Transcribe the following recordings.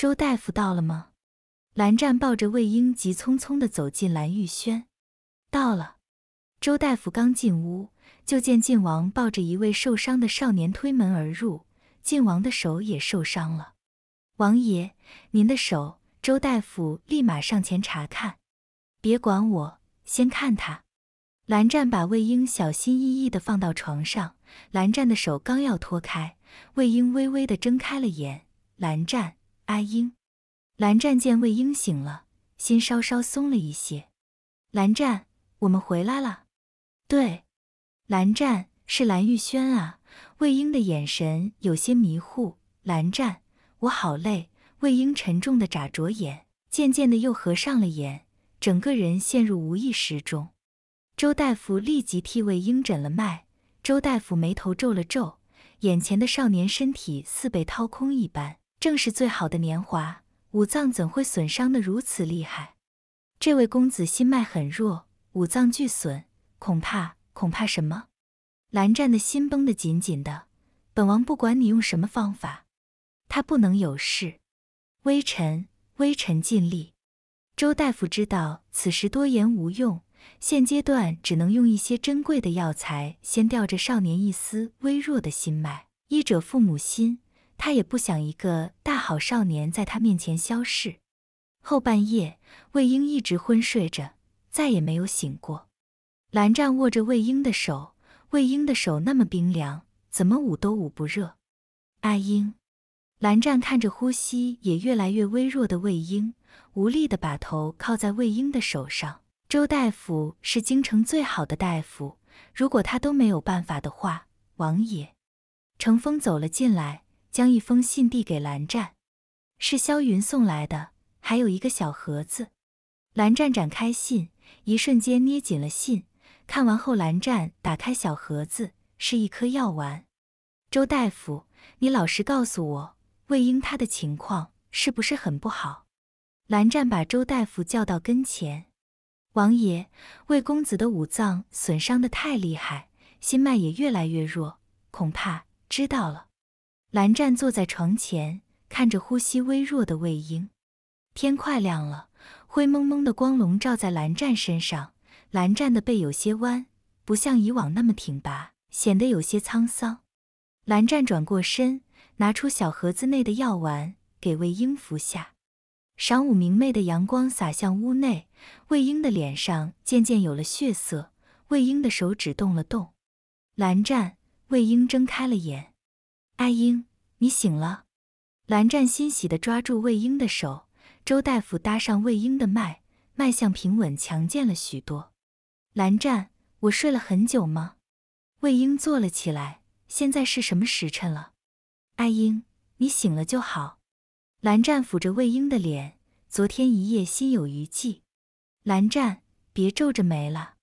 周大夫到了吗？蓝湛抱着魏婴，急匆匆地走进蓝玉轩。到了，周大夫刚进屋，就见晋王抱着一位受伤的少年推门而入，晋王的手也受伤了。王爷，您的手。周大夫立马上前查看。别管我，先看他。蓝湛把魏婴小心翼翼地放到床上。蓝湛的手刚要脱开，魏婴微微地睁开了眼。蓝湛。阿英，蓝湛见魏婴醒了，心稍稍松了一些。蓝湛，我们回来了。对，蓝湛是蓝玉轩啊。魏婴的眼神有些迷糊。蓝湛，我好累。魏婴沉重的眨着眼，渐渐的又合上了眼，整个人陷入无意识中。周大夫立即替魏婴诊了脉。周大夫眉头皱了皱，眼前的少年身体似被掏空一般。正是最好的年华，五脏怎会损伤的如此厉害？这位公子心脉很弱，五脏俱损，恐怕……恐怕什么？蓝湛的心绷得紧紧的。本王不管你用什么方法，他不能有事。微臣，微臣尽力。周大夫知道此时多言无用，现阶段只能用一些珍贵的药材，先吊着少年一丝微弱的心脉。医者父母心。他也不想一个大好少年在他面前消逝。后半夜，魏婴一直昏睡着，再也没有醒过。蓝湛握着魏婴的手，魏婴的手那么冰凉，怎么捂都捂不热。阿英，蓝湛看着呼吸也越来越微弱的魏婴，无力地把头靠在魏婴的手上。周大夫是京城最好的大夫，如果他都没有办法的话，王爷。程峰走了进来。将一封信递给蓝湛，是萧云送来的，还有一个小盒子。蓝湛展开信，一瞬间捏紧了信。看完后，蓝湛打开小盒子，是一颗药丸。周大夫，你老实告诉我，魏婴他的情况是不是很不好？蓝湛把周大夫叫到跟前。王爷，魏公子的五脏损伤的太厉害，心脉也越来越弱，恐怕知道了。蓝湛坐在床前，看着呼吸微弱的魏婴。天快亮了，灰蒙蒙的光笼罩在蓝湛身上。蓝湛的背有些弯，不像以往那么挺拔，显得有些沧桑。蓝湛转过身，拿出小盒子内的药丸，给魏婴服下。晌午明媚的阳光洒向屋内，魏婴的脸上渐渐有了血色。魏婴的手指动了动。蓝湛，魏婴睁开了眼。阿英，你醒了！蓝湛欣喜地抓住魏婴的手，周大夫搭上魏婴的脉，脉象平稳，强健了许多。蓝湛，我睡了很久吗？魏婴坐了起来，现在是什么时辰了？阿英，你醒了就好。蓝湛抚着魏婴的脸，昨天一夜心有余悸。蓝湛，别皱着眉了。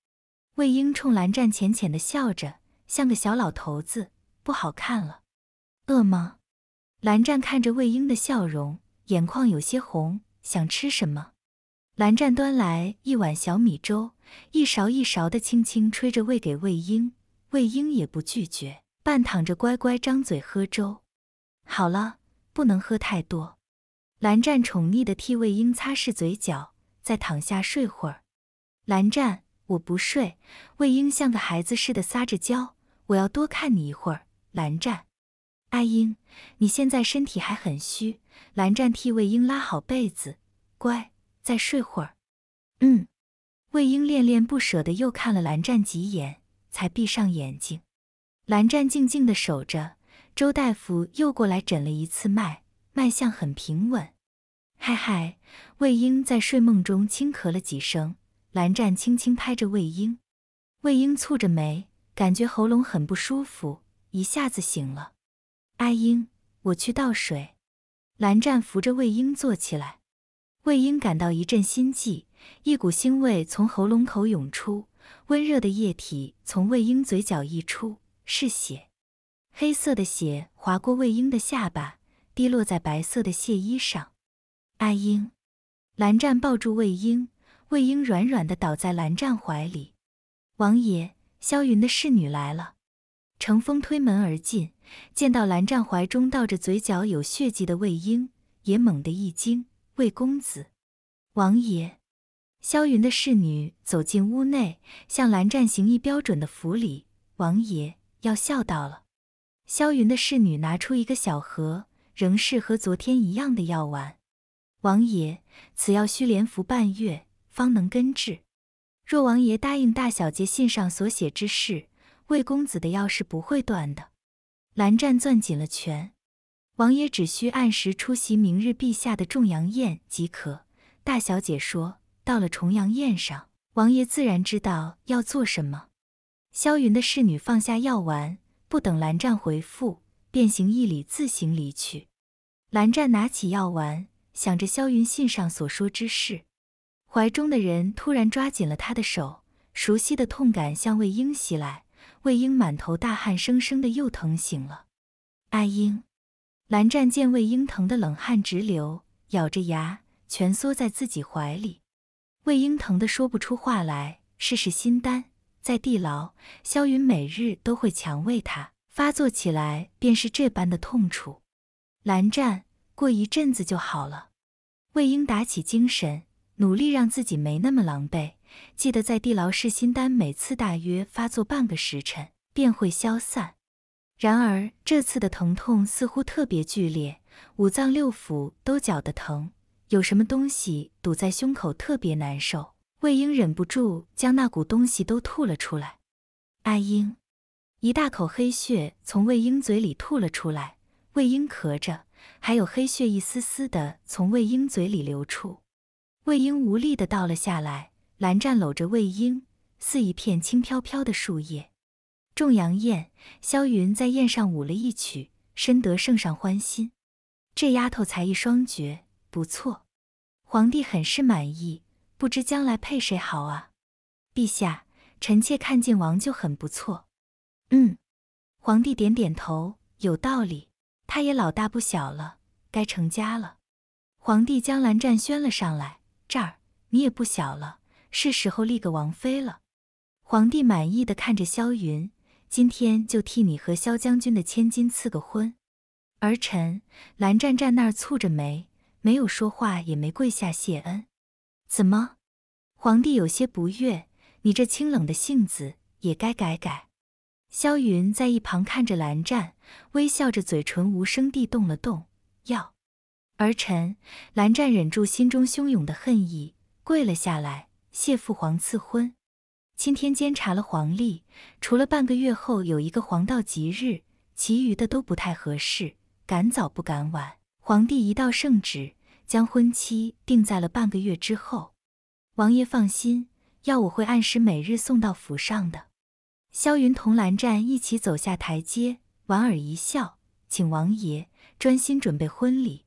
魏婴冲蓝湛浅浅的笑着，像个小老头子，不好看了。饿吗？蓝湛看着魏婴的笑容，眼眶有些红。想吃什么？蓝湛端来一碗小米粥，一勺一勺的轻轻吹着喂给魏婴。魏婴也不拒绝，半躺着乖乖张嘴喝粥。好了，不能喝太多。蓝湛宠溺的替魏婴擦拭嘴角，再躺下睡会儿。蓝湛，我不睡。魏婴像个孩子似的撒着娇，我要多看你一会儿，蓝湛。阿英，你现在身体还很虚。蓝湛替魏婴拉好被子，乖，再睡会儿。嗯。魏婴恋恋不舍的又看了蓝湛几眼，才闭上眼睛。蓝湛静静的守着。周大夫又过来诊了一次脉，脉象很平稳。嗨嗨，魏婴在睡梦中轻咳了几声，蓝湛轻轻拍着魏婴，魏婴蹙着眉，感觉喉咙很不舒服，一下子醒了。阿英，我去倒水。蓝湛扶着魏婴坐起来，魏婴感到一阵心悸，一股腥味从喉咙口涌出，温热的液体从魏婴嘴角溢出，是血。黑色的血划过魏婴的下巴，滴落在白色的亵衣上。阿英，蓝湛抱住魏婴，魏婴软软的倒在蓝湛怀里。王爷，萧云的侍女来了。乘风推门而进，见到蓝湛怀中抱着嘴角有血迹的魏婴，也猛地一惊。魏公子，王爷，萧云的侍女走进屋内，向蓝湛行一标准的府礼。王爷要孝到了。萧云的侍女拿出一个小盒，仍是和昨天一样的药丸。王爷，此药需连服半月，方能根治。若王爷答应大小姐信上所写之事。魏公子的药是不会断的。蓝湛攥紧了拳，王爷只需按时出席明日陛下的重阳宴即可。大小姐说，到了重阳宴上，王爷自然知道要做什么。萧云的侍女放下药丸，不等蓝湛回复，便行一礼，自行离去。蓝湛拿起药丸，想着萧云信上所说之事，怀中的人突然抓紧了他的手，熟悉的痛感向魏婴袭来。魏婴满头大汗，生生的又疼醒了。阿婴，蓝湛见魏婴疼得冷汗直流，咬着牙蜷缩在自己怀里。魏婴疼得说不出话来，试试新丹。在地牢，萧云每日都会强喂他，发作起来便是这般的痛楚。蓝湛，过一阵子就好了。魏婴打起精神，努力让自己没那么狼狈。记得在地牢室心丹，每次大约发作半个时辰便会消散。然而这次的疼痛似乎特别剧烈，五脏六腑都绞得疼，有什么东西堵在胸口，特别难受。魏婴忍不住将那股东西都吐了出来。阿英，一大口黑血从魏婴嘴里吐了出来。魏婴咳着，还有黑血一丝丝的从魏婴嘴里流出。魏婴无力的倒了下来。蓝湛搂着魏婴，似一片轻飘飘的树叶。众阳宴，萧云在宴上舞了一曲，深得圣上欢心。这丫头才艺双绝，不错。皇帝很是满意，不知将来配谁好啊？陛下，臣妾看见王就很不错。嗯，皇帝点点头，有道理。他也老大不小了，该成家了。皇帝将蓝湛宣了上来，这儿你也不小了。是时候立个王妃了，皇帝满意的看着萧云，今天就替你和萧将军的千金赐个婚。儿臣蓝湛站那儿蹙着眉，没有说话，也没跪下谢恩。怎么？皇帝有些不悦，你这清冷的性子也该改改。萧云在一旁看着蓝湛，微笑着，嘴唇无声地动了动。要儿臣蓝湛忍住心中汹涌的恨意，跪了下来。谢父皇赐婚，钦天监查了黄历，除了半个月后有一个黄道吉日，其余的都不太合适，赶早不赶晚。皇帝一道圣旨，将婚期定在了半个月之后。王爷放心，药我会按时每日送到府上的。萧云同蓝湛一起走下台阶，莞尔一笑，请王爷专心准备婚礼。